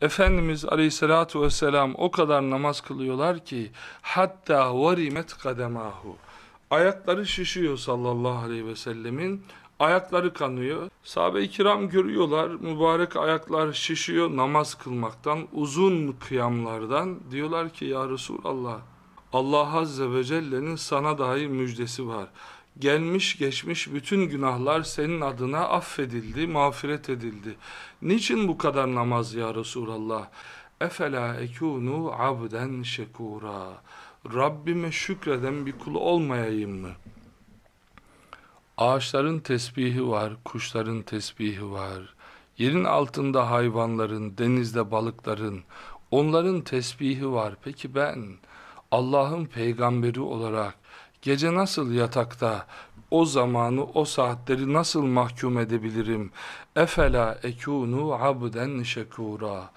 Efendimiz Aleyhisselatü vesselam o kadar namaz kılıyorlar ki hatta varimet kademahu. Ayakları şişiyor sallallahu aleyhi ve sellemin. Ayakları kanıyor. Sahabe-i kiram görüyorlar. Mübarek ayaklar şişiyor namaz kılmaktan, uzun kıyamlardan. Diyorlar ki ya Resulallah Allah Azze ve Celle'nin sana dair müjdesi var. Gelmiş geçmiş bütün günahlar senin adına affedildi, mağfiret edildi. Niçin bu kadar namaz ya Resulallah? Efela ekunu abden şekura. Rabbime şükreden bir kul olmayayım mı? Ağaçların tesbihi var, kuşların tesbihi var. Yerin altında hayvanların, denizde balıkların, onların tesbihi var. Peki ben Allah'ın peygamberi olarak Gece nasıl yatakta, o zamanı, o saatleri nasıl mahkum edebilirim? Efela ekunu abden şekura.